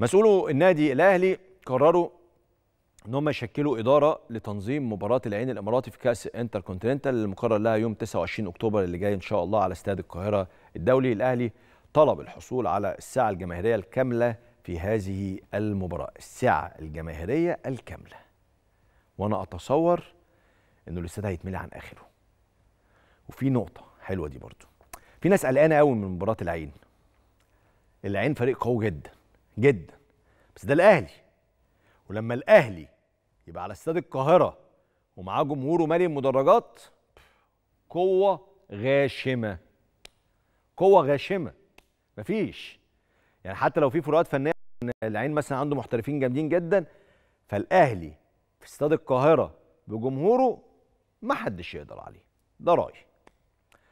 مسؤولو النادي الاهلي قرروا ان هم يشكلوا اداره لتنظيم مباراه العين الاماراتي في كاس انتر كونتيننتال المقرر لها يوم 29 اكتوبر اللي جاي ان شاء الله على استاد القاهره الدولي الاهلي طلب الحصول على الساعه الجماهيريه الكامله في هذه المباراه الساعه الجماهيريه الكامله وانا اتصور انه الاستاد هيتملي عن اخره وفي نقطه حلوه دي برضو في ناس قلقانه قوي من مباراه العين العين فريق قوي جدا جدا بس ده الاهلي ولما الاهلي يبقى على استاد القاهره ومعاه جمهوره مالي المدرجات قوه غاشمه قوه غاشمه مفيش يعني حتى لو في فروقات فنيه العين مثلا عنده محترفين جامدين جدا فالاهلي في استاد القاهره بجمهوره ما حدش يقدر عليه ده رايي